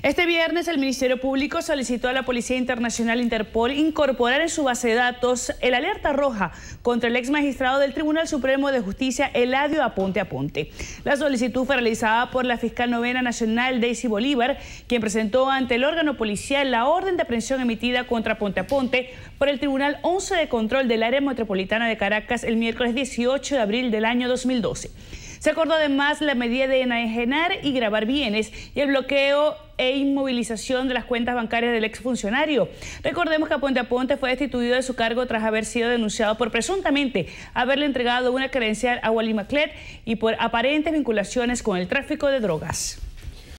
Este viernes el Ministerio Público solicitó a la Policía Internacional Interpol incorporar en su base de datos el alerta roja contra el ex magistrado del Tribunal Supremo de Justicia, Eladio Aponte Aponte. La solicitud fue realizada por la fiscal novena nacional, Daisy Bolívar, quien presentó ante el órgano policial la orden de aprehensión emitida contra Aponte Aponte por el Tribunal 11 de Control del Área Metropolitana de Caracas el miércoles 18 de abril del año 2012. Se acordó además la medida de enajenar y grabar bienes y el bloqueo e inmovilización de las cuentas bancarias del exfuncionario. Recordemos que Aponte Aponte fue destituido de su cargo tras haber sido denunciado por presuntamente haberle entregado una credencial a Wally Maclet y por aparentes vinculaciones con el tráfico de drogas.